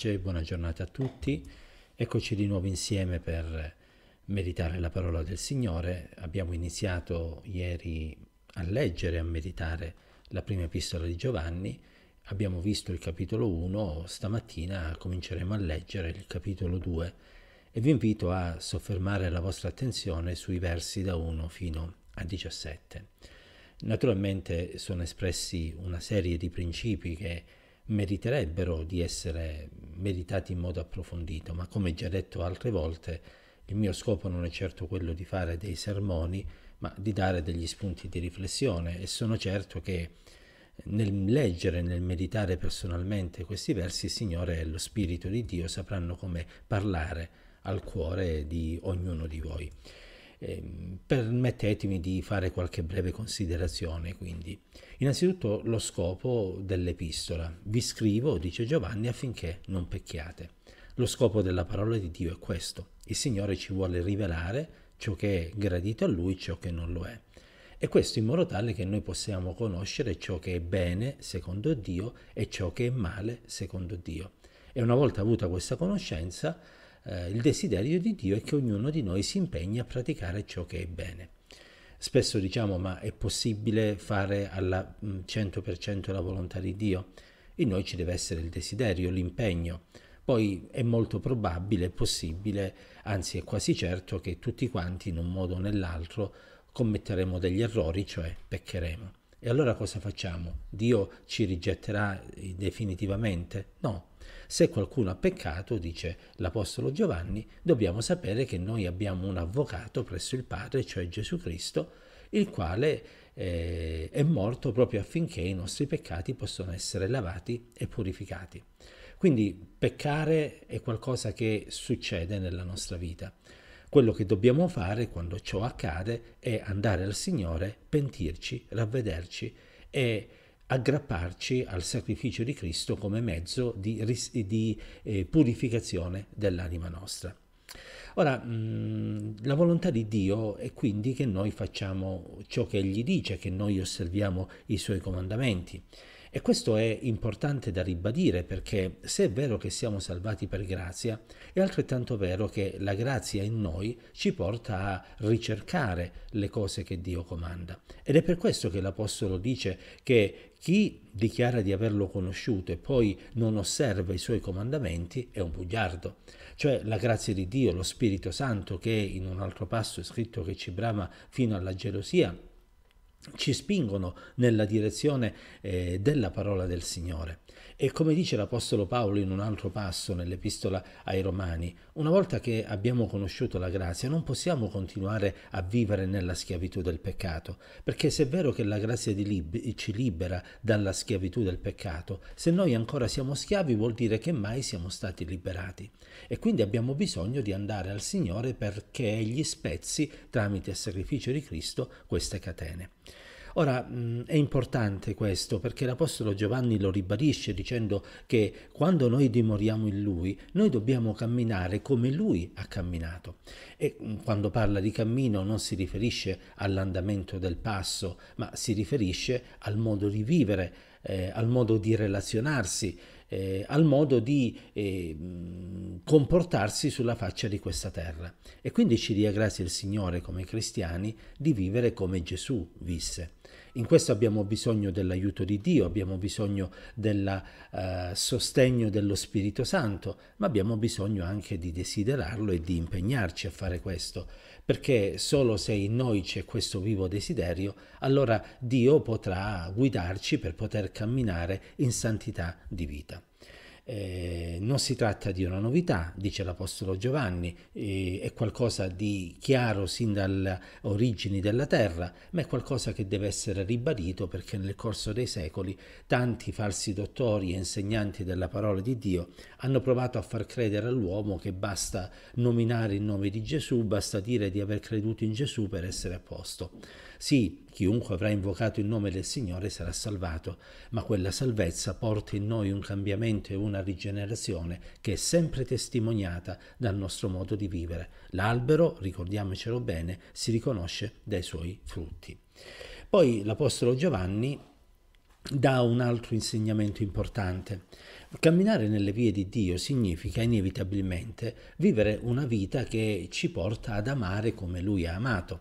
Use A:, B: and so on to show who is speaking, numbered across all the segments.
A: pace, buona giornata a tutti. Eccoci di nuovo insieme per meditare la parola del Signore. Abbiamo iniziato ieri a leggere e a meditare la prima epistola di Giovanni. Abbiamo visto il capitolo 1, stamattina cominceremo a leggere il capitolo 2 e vi invito a soffermare la vostra attenzione sui versi da 1 fino a 17. Naturalmente sono espressi una serie di principi che meriterebbero di essere meditati in modo approfondito, ma come già detto altre volte, il mio scopo non è certo quello di fare dei sermoni, ma di dare degli spunti di riflessione e sono certo che nel leggere, nel meditare personalmente questi versi, il Signore e lo Spirito di Dio sapranno come parlare al cuore di ognuno di voi. Eh, permettetemi di fare qualche breve considerazione quindi. Innanzitutto lo scopo dell'epistola. Vi scrivo, dice Giovanni, affinché non pecchiate. Lo scopo della parola di Dio è questo. Il Signore ci vuole rivelare ciò che è gradito a Lui, ciò che non lo è. E questo in modo tale che noi possiamo conoscere ciò che è bene secondo Dio e ciò che è male secondo Dio. E una volta avuta questa conoscenza, eh, il desiderio di Dio è che ognuno di noi si impegni a praticare ciò che è bene. Spesso diciamo ma è possibile fare al 100% mm, la volontà di Dio? In noi ci deve essere il desiderio, l'impegno. Poi è molto probabile, possibile, anzi è quasi certo che tutti quanti in un modo o nell'altro commetteremo degli errori, cioè peccheremo. E allora cosa facciamo? Dio ci rigetterà definitivamente? No, se qualcuno ha peccato, dice l'Apostolo Giovanni, dobbiamo sapere che noi abbiamo un avvocato presso il Padre, cioè Gesù Cristo, il quale eh, è morto proprio affinché i nostri peccati possano essere lavati e purificati. Quindi peccare è qualcosa che succede nella nostra vita. Quello che dobbiamo fare quando ciò accade è andare al Signore, pentirci, ravvederci e aggrapparci al sacrificio di Cristo come mezzo di, di eh, purificazione dell'anima nostra. Ora, mh, mm, la volontà di Dio è quindi che noi facciamo ciò che Egli dice, che noi osserviamo i Suoi comandamenti. E questo è importante da ribadire perché se è vero che siamo salvati per grazia, è altrettanto vero che la grazia in noi ci porta a ricercare le cose che Dio comanda. Ed è per questo che l'Apostolo dice che chi dichiara di averlo conosciuto e poi non osserva i suoi comandamenti è un bugiardo. Cioè la grazia di Dio, lo Spirito Santo che in un altro passo è scritto che ci brama fino alla gelosia, ci spingono nella direzione eh, della parola del Signore. E come dice l'Apostolo Paolo in un altro passo nell'Epistola ai Romani, una volta che abbiamo conosciuto la grazia non possiamo continuare a vivere nella schiavitù del peccato, perché se è vero che la grazia lib- ci libera dalla schiavitù del peccato, se noi ancora siamo schiavi vuol dire che mai siamo stati liberati. E quindi abbiamo bisogno di andare al Signore perché Egli spezzi, tramite il sacrificio di Cristo, queste catene. Ora mm, è importante questo perché l'Apostolo Giovanni lo ribadisce dicendo che quando noi dimoriamo in Lui, noi dobbiamo camminare come Lui ha camminato. E mm, quando parla di cammino non si riferisce all'andamento del passo, ma si riferisce al modo di vivere, eh, al modo di relazionarsi. Eh, al modo di eh, mm, comportarsi sulla faccia di questa terra. E quindi ci dia grazie il Signore come cristiani di vivere come Gesù visse. In questo abbiamo bisogno dell'aiuto di Dio, abbiamo bisogno del eh, sostegno dello Spirito Santo, ma abbiamo bisogno anche di desiderarlo e di impegnarci a fare questo, perché solo se in noi c'è questo vivo desiderio, allora Dio potrà guidarci per poter camminare in santità di vita. Eh, non si tratta di una novità, dice l'Apostolo Giovanni, eh, è qualcosa di chiaro sin dalle origini della terra, ma è qualcosa che deve essere ribadito perché nel corso dei secoli tanti falsi dottori e insegnanti della parola di Dio hanno provato a far credere all'uomo che basta nominare il nome di Gesù, basta dire di aver creduto in Gesù per essere a posto. Sì, Chiunque avrà invocato il nome del Signore sarà salvato, ma quella salvezza porta in noi un cambiamento e una rigenerazione che è sempre testimoniata dal nostro modo di vivere. L'albero, ricordiamocelo bene, si riconosce dai suoi frutti. Poi l'Apostolo Giovanni dà un altro insegnamento importante. Camminare nelle vie di Dio significa inevitabilmente vivere una vita che ci porta ad amare come Lui ha amato.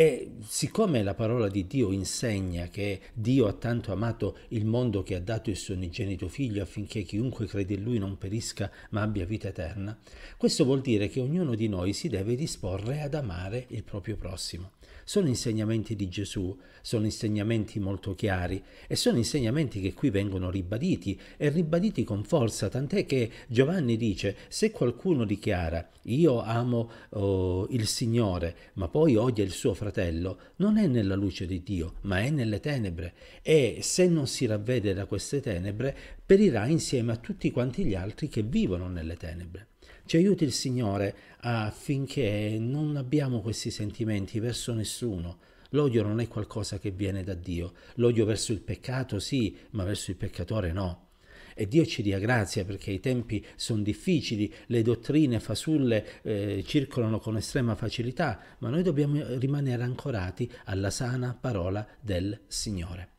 A: E siccome la parola di Dio insegna che Dio ha tanto amato il mondo che ha dato il suo unigenito figlio affinché chiunque crede in lui non perisca ma abbia vita eterna, questo vuol dire che ognuno di noi si deve disporre ad amare il proprio prossimo sono insegnamenti di Gesù, sono insegnamenti molto chiari e sono insegnamenti che qui vengono ribaditi e ribaditi con forza, tant'è che Giovanni dice se qualcuno dichiara io amo oh, il Signore ma poi odia il suo fratello, non è nella luce di Dio ma è nelle tenebre e se non si ravvede da queste tenebre perirà insieme a tutti quanti gli altri che vivono nelle tenebre. Ci aiuti il Signore affinché non abbiamo questi sentimenti verso nessuno. L'odio non è qualcosa che viene da Dio. L'odio verso il peccato sì, ma verso il peccatore no. E Dio ci dia grazia perché i tempi sono difficili, le dottrine fasulle eh, circolano con estrema facilità, ma noi dobbiamo rimanere ancorati alla sana parola del Signore.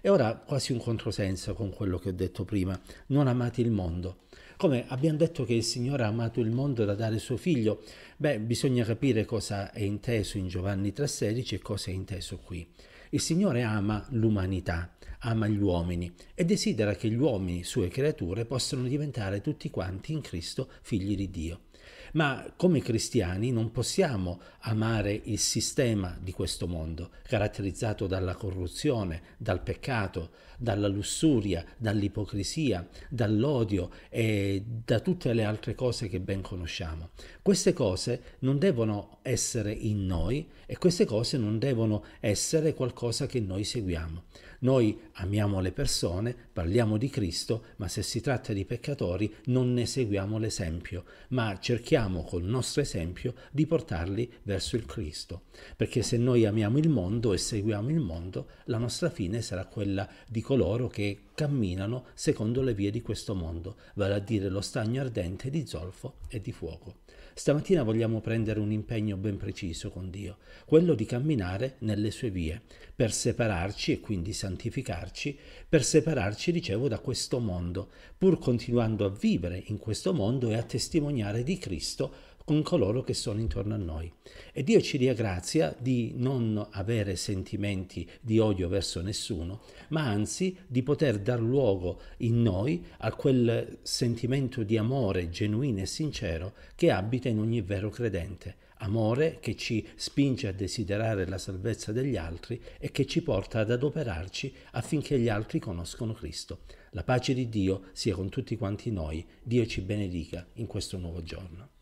A: E ora quasi un controsenso con quello che ho detto prima. Non amate il mondo, come abbiamo detto che il Signore ha amato il mondo da dare suo figlio, beh, bisogna capire cosa è inteso in Giovanni 3,16 e cosa è inteso qui. Il Signore ama l'umanità, ama gli uomini e desidera che gli uomini, sue creature, possano diventare tutti quanti in Cristo figli di Dio. Ma come cristiani non possiamo amare il sistema di questo mondo, caratterizzato dalla corruzione, dal peccato, dalla lussuria, dall'ipocrisia, dall'odio e da tutte le altre cose che ben conosciamo. Queste cose non devono essere in noi e queste cose non devono essere qualcosa che noi seguiamo. Noi amiamo le persone, parliamo di Cristo, ma se si tratta di peccatori non ne seguiamo l'esempio, ma cerchiamo col nostro esempio di portarli verso il Cristo. Perché se noi amiamo il mondo e seguiamo il mondo, la nostra fine sarà quella di coloro che camminano secondo le vie di questo mondo, vale a dire lo stagno ardente di zolfo e di fuoco. Stamattina vogliamo prendere un impegno ben preciso con Dio, quello di camminare nelle sue vie, per separarci e quindi santificarci, per separarci, dicevo, da questo mondo, pur continuando a vivere in questo mondo e a testimoniare di Cristo con coloro che sono intorno a noi. E Dio ci dia grazia di non avere sentimenti di odio verso nessuno, ma anzi di poter dar luogo in noi a quel sentimento di amore genuino e sincero che abita in ogni vero credente. Amore che ci spinge a desiderare la salvezza degli altri e che ci porta ad adoperarci affinché gli altri conoscono Cristo. La pace di Dio sia con tutti quanti noi. Dio ci benedica in questo nuovo giorno.